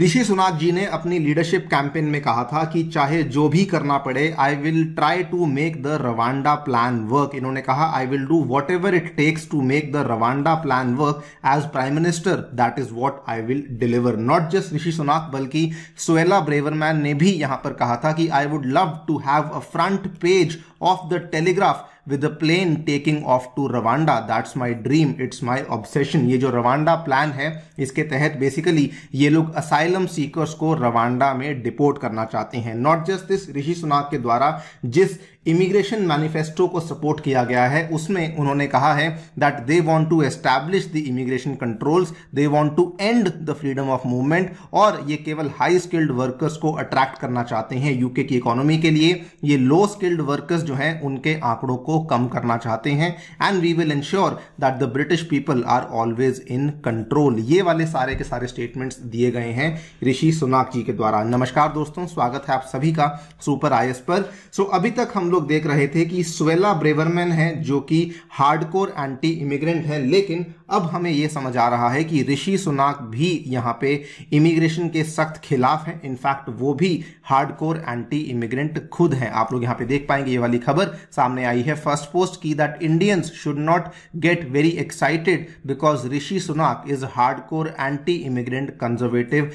ऋषि सुनाक जी ने अपनी leadership campaign में कहा था कि चाहे जो भी करना पड़े I will try to make the Rwanda plan work इन्होंने कहा I will do whatever it takes to make the Rwanda plan work as prime minister that is what I will deliver not just Rishi Sunak बल्कि Suella Braverman ने भी यहां पर कहा था कि I would love to have a front page of the Telegraph with a plane taking off to Rwanda that's my dream it's my obsession ये जो रवांडा प्लान है इसके तहत बेसिकली ये लोग असाइलम सीकर्स को रवांडा में डिपोर्ट करना चाहते हैं not just this Rishi Sunak के द्वारा जिस इमिग्रेशन मैनिफेस्टो को सपोर्ट किया गया है उसमें उन्होंने कहा है that they want to establish the immigration controls they want to end the freedom of movement और ये केवल हाई स्किल्ड वर्कर्स को अट्रैक्ट करना चाहते हैं यूके की इकोनॉमी के लिए ये लो स्किल्ड वर्कर्स जो हैं उनके आंकड़ों को कम करना चाहते हैं and we will ensure that the British people are always in control ये वाले सारे के सारे स्टेटमेंट्स दिए गए हैं ऋषि सुनाक जी के द्वारा नमस्कार दोस्तों स्वागत है आप सभी का सुपर आई पर सो so, अभी तक हम लोग लोग देख रहे थे कि स्वेला ब्रेवरमैन है जो कि हार्डकोर एंटी इमिग्रेंट है लेकिन अब हमें यह समझ आ रहा है कि ऋषि सुनाक भी यहां पे इमिग्रेशन के सख्त खिलाफ हैं इनफैक्ट वो भी हार्डकोर एंटी इमिग्रेंट खुद हैं आप लोग यहां पे देख पाएंगे ये वाली खबर सामने आई है फर्स्ट पोस्ट की that Indians should not get very excited because Rishi Sunak is hardcore anti immigrant conservative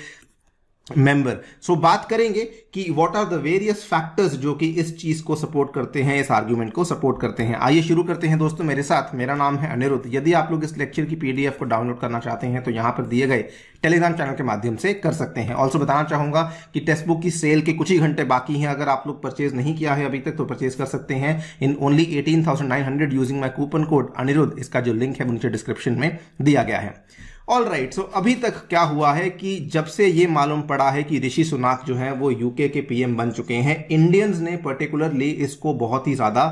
member so so, बात करेंगे कि what are the various factors जो कि इस चीज को सपोर्ट करते हैं इस आर्ग्यूमेंट को सपोर्ट करते हैं आइए शुरू करते हैं दोस्तों मेरे साथ मेरा नाम है अनिरुद्ध यदि आप लोग इस लेक्चर की पीडीएफ को डाउनलोड करना चाहते हैं तो यहां पर दिए गए टेलीग्राम चैनल के माध्यम से कर सकते हैं ऑल्सो बताना चाहूंगा कि टेक्स्ट बुक की सेल के कुछ ही घंटे बाकी हैं अगर आप लोग परचेज नहीं किया है अभी तक तो परचेज कर सकते हैं in only eighteen using my coupon code Aniruddh इसका जो लिंक है नीचे डिस्क्रिप्शन में दिया गया है ऑल राइट सो अभी तक क्या हुआ है कि जब से ये मालूम पड़ा है कि ऋषि सुनाक जो है वो यूके के पीएम बन चुके हैं इंडियंस ने पर्टिकुलरली इसको बहुत ही ज्यादा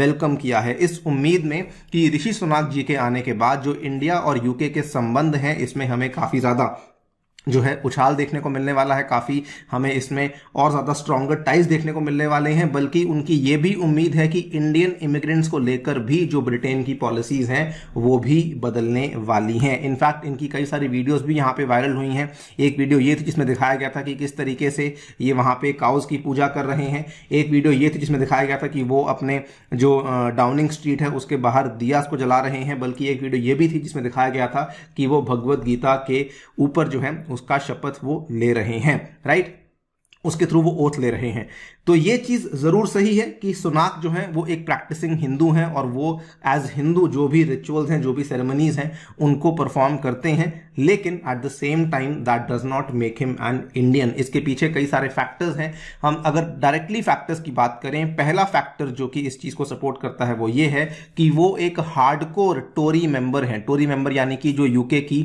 वेलकम किया है इस उम्मीद में कि ऋषि सुनाक जी के आने के बाद जो इंडिया और यूके के संबंध हैं इसमें हमें काफी ज्यादा जो है उछाल देखने को मिलने वाला है काफ़ी हमें इसमें और ज़्यादा स्ट्रॉन्गर टाइज देखने को मिलने वाले हैं बल्कि उनकी ये भी उम्मीद है कि इंडियन इमिग्रेंट्स को लेकर भी जो ब्रिटेन की पॉलिसीज़ हैं वो भी बदलने वाली हैं इनफैक्ट इनकी कई सारी वीडियोज़ भी यहाँ पर वायरल हुई हैं एक वीडियो ये थी जिसमें दिखाया गया था कि किस तरीके से ये वहाँ पर काउज की पूजा कर रहे हैं एक वीडियो ये थी जिसमें दिखाया गया था कि वो अपने जो डाउनिंग स्ट्रीट है उसके बाहर दियास को जला रहे हैं बल्कि एक वीडियो ये भी थी जिसमें दिखाया गया था कि वो भगवद गीता के ऊपर जो है उसका शपथ वो ले रहे हैं राइट उसके थ्रू वो ओथ ले रहे हैं तो ये चीज़ ज़रूर सही है कि सुनाक जो है वो एक प्रैक्टिसिंग हिंदू हैं और वो एज हिंदू जो भी रिचुअल्स हैं जो भी सेरेमनीज हैं उनको परफॉर्म करते हैं लेकिन at the same time that does not make him an Indian इसके पीछे कई सारे फैक्टर्स हैं हम अगर डायरेक्टली फैक्टर्स की बात करें पहला फैक्टर जो कि इस चीज़ को सपोर्ट करता है वो ये है कि वो एक हार्डकोर टोरी मेंबर है टोरी मेंबर यानी कि जो यूके की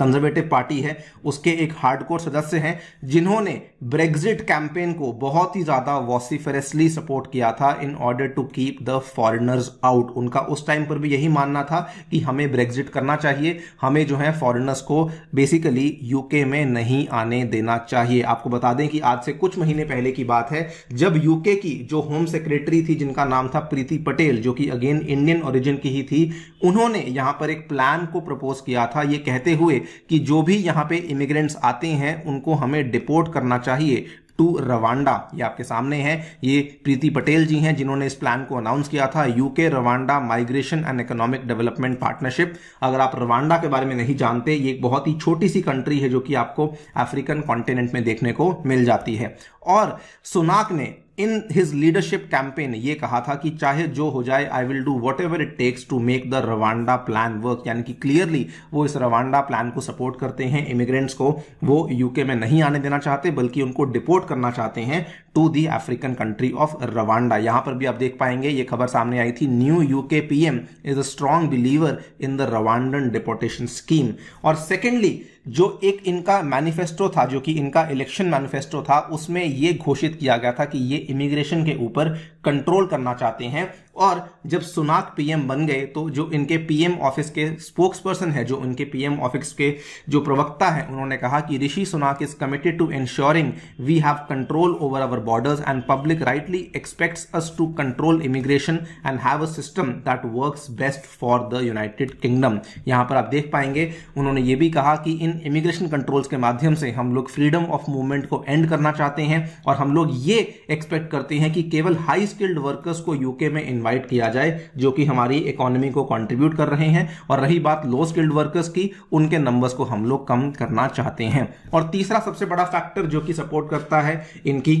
कंजर्वेटिव पार्टी है उसके एक हार्डकोर सदस्य हैं जिन्होंने ब्रेग्जिट कैंपेन को बहुत ही ज्यादा वॉसीफेरसली सपोर्ट किया था in order to keep the foreigners out उनका उस टाइम पर भी यही मानना था कि हमें ब्रेग्जिट करना चाहिए हमें जो है फॉरेनर्स को बेसिकली यूके में नहीं आने देना चाहिए आपको बता दें कि आज से कुछ महीने पहले की बात है जब यूके की जो होम सेक्रेटरी थी जिनका नाम था प्रीति पटेल जो कि अगेन इंडियन ओरिजिन की ही थी उन्होंने यहां पर एक प्लान को प्रपोज किया था ये कहते हुए कि जो भी यहाँ पे इमिग्रेंट्स आते हैं उनको हमें डिपोर्ट करना चाहिए टू रवांडा ये आपके सामने है ये प्रीति पटेल जी हैं जिन्होंने इस प्लान को अनाउंस किया था UK Rwanda migration and economic development partnership अगर आप रवांडा के बारे में नहीं जानते ये एक बहुत ही छोटी सी कंट्री है जो कि आपको अफ्रीकन कॉन्टिनेंट में देखने को मिल जाती है और सुनाक ने इन हिज लीडरशिप कैंपेन ये कहा था कि चाहे जो हो जाए I will do whatever it takes to make the Rwanda plan work यानी कि क्लियरली वो इस रवांडा प्लान को सपोर्ट करते हैं इमिग्रेंट्स को वो यूके में नहीं आने देना चाहते बल्कि उनको डिपोर्ट करना चाहते हैं to the African country of Rwanda यहां पर भी आप देख पाएंगे ये खबर सामने आई थी new UK PM is a strong believer in the Rwandan deportation scheme और सेकेंडली जो एक इनका मैनिफेस्टो था जो कि इनका इलेक्शन मैनिफेस्टो था उसमें यह घोषित किया गया था कि ये इमिग्रेशन के ऊपर कंट्रोल करना चाहते हैं और जब सुनाक पीएम बन गए तो जो इनके पीएम ऑफिस के स्पोक्स पर्सन है जो इनके पीएम ऑफिस के जो प्रवक्ता है उन्होंने कहा कि Rishi Sunak is committed to ensuring we have control over our borders and public rightly expects us to control immigration and have a system that work best for the United Kingdom यहां पर आप देख पाएंगे उन्होंने ये भी कहा कि इन इमिग्रेशन कंट्रोल्स के माध्यम से हम लोग फ्रीडम ऑफ मूवमेंट को एंड करना चाहते हैं और हम लोग ये एक्सपेक्ट करते हैं कि केवल हाई स्किल्ड वर्कर्स को यूके में इन्वाइट किया जाए जो कि हमारी इकोनॉमी को कंट्रीब्यूट कर रहे हैं और रही बात लो स्किल्ड वर्कर्स की उनके नंबर्स को हम लोग कम करना चाहते हैं और तीसरा सबसे बड़ा फैक्टर जो कि सपोर्ट करता है इनकी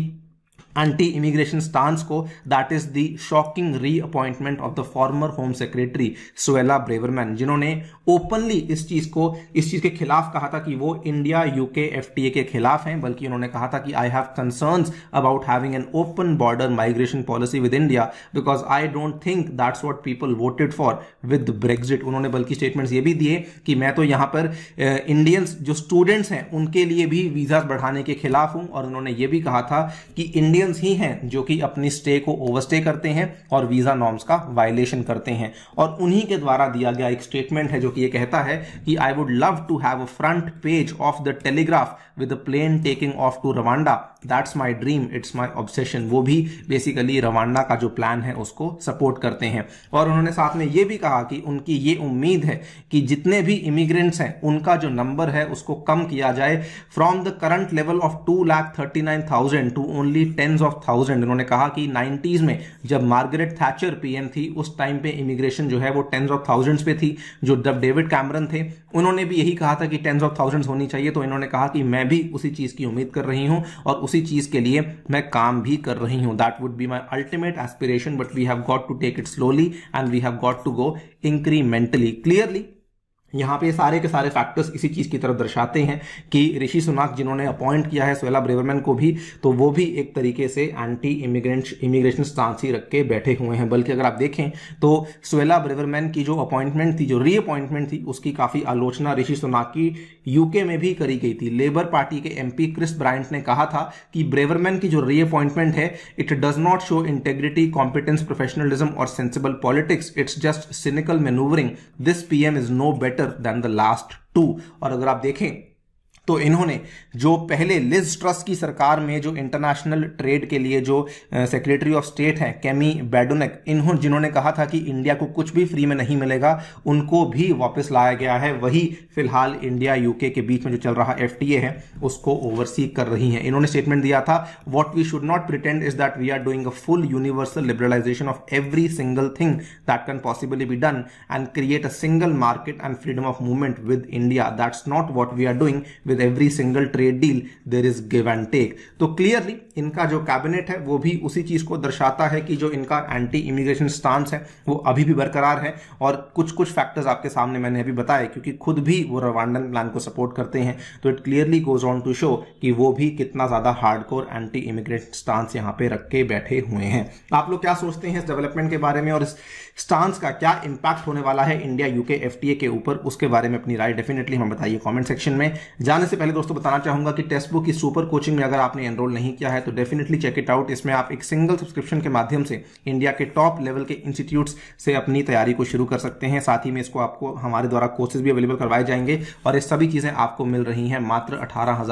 एंटी इमिग्रेशन स्टांस को that is the shocking reappointment of the former home secretary Suella Braverman जिन्होंने ओपनली इस चीज को इस चीज के खिलाफ कहा था कि वो इंडिया यूके एफ के खिलाफ हैं बल्कि उन्होंने कहा था कि I have concern about having an open border migration policy with India because I don't think that's what people voted for with Brexit उन्होंने बल्कि स्टेटमेंट्स ये भी दिए कि मैं तो यहां पर इंडियंस जो स्टूडेंट्स हैं उनके लिए भी वीजा बढ़ाने के खिलाफ हूं और उन्होंने ये भी कहा था कि इंडिया इंडियंस ही हैं जो कि अपनी स्टे को ओवरस्टे करते हैं और वीज़ा नॉर्म्स का वायलेशन करते हैं और उन्हीं के द्वारा दिया गया एक स्टेटमेंट है जो कि ये कहता है कि I would love to have a front page of the Telegraph with plane taking off to Rwanda that's my dream it's my obsession वो भी बेसिकली रवांडा का जो प्लान है उसको सपोर्ट करते हैं और उन्होंने साथ में ये भी कहा कि उनकी ये उम्मीद है कि जितने भी इमिग्रेंट्स हैं उनका जो नंबर है उसको कम किया जाए from the current level of two lakh thirty nine thousand to only ten tens of thousand उन्होंने कहा कि नाइन्टीज में जब मार्गरेट थैचर पीएम थी उस टाइम पे इमिग्रेशन जो है वो टेन्स ऑफ थाउजेंड्स पे थी जो जब डेविड कैमरन थे उन्होंने भी यही कहा था कि टेन्स ऑफ थाउजेंड्स होनी चाहिए तो इन्होंने कहा कि मैं भी उसी चीज़ की उम्मीद कर रही हूँ और उसी चीज़ के लिए मैं काम भी कर रही हूँ that would be my ultimate aspiration but we have got to take it slowly and we have got to go incrementally clearly यहाँ पे सारे के सारे फैक्टर्स इसी चीज़ की तरफ दर्शाते हैं कि ऋषि सुनाक जिन्होंने अपॉइंट किया है स्वेला ब्रेवरमैन को भी तो वो भी एक तरीके से एंटी इमिग्रेंट इमिग्रेशन स्टांस ही रख के बैठे हुए हैं बल्कि अगर आप देखें तो स्वेला ब्रेवरमैन की जो अपॉइंटमेंट थी जो री अपॉइंटमेंट थी उसकी काफ़ी आलोचना ऋषि सुनाक की यूके में भी करी गई थी लेबर पार्टी के एमपी क्रिस ब्रायंट ने कहा था कि ब्रेवरमैन की जो री अपॉइंटमेंट है it does not show integrity competence professionalism और sensible politics it's just cynical manoeuvring this PM is no better better than the last two और अगर आप देखें तो इन्होंने जो पहले लिज ट्रस्ट की सरकार में जो इंटरनेशनल ट्रेड के लिए जो सेक्रेटरी ऑफ स्टेट हैं कैमी बैडोनेक इन्होंने जिन्होंने कहा था कि इंडिया को कुछ भी फ्री में नहीं मिलेगा उनको भी वापस लाया गया है वही फिलहाल इंडिया यूके के बीच में जो चल रहा एफ है उसको ओवरसी कर रही है इन्होंने स्टेटमेंट दिया था what we should not pretend is that we are doing a full universal liberalisation of every single thing that can possibly be done and create a single market and freedom of movement with India that's not what we are doing with with every single trade deal there is give and take तो clearly इनका जो cabinet है वो भी उसी चीज को दर्शाता है कि जो इनका एंटी इमिग्रेशन स्टांस है वो अभी भी बरकरार है और कुछ कुछ फैक्टर्स आपके सामने मैंने अभी बताए क्योंकि खुद भी वो रवांडन प्लान को सपोर्ट करते हैं तो it clearly goes on to show कि वो भी कितना ज्यादा हार्डकोर एंटी इमिग्रेशन स्टांस यहाँ पे रख के बैठे हुए हैं आप लोग क्या सोचते हैं इस डेवलपमेंट के बारे में और इस स्टांस का क्या इंपैक्ट होने वाला है इंडिया यूके एफ के ऊपर उसके बारे में अपनी राय डेफिनेटली हमें बताइए कॉमेंट सेक्शन में जाने से पहले दोस्तों बताना चाहूंगा कि टेस्ट बुक की सुपर कोचिंग में अगर आपने एनरोल नहीं किया है तो डेफिनेटली चेक इट आउट इसमें आप एक सिंगल सब्सक्रिप्शन के माध्यम से इंडिया के टॉप लेवल के इंस्टीट्यूट्स से अपनी तैयारी को शुरू कर सकते हैं साथ ही में इसको आपको हमारे द्वारा कोर्सेज भी अवेलेबल करवाए जाएंगे और ये सभी चीजें आपको मिल रही हैं मात्र अठारह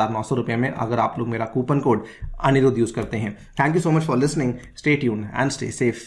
रुपए में अगर आप लोग मेरा कूपन कोड अनिरुद्ध यूज करते हैं thank you so much for listening stay tune and stay safe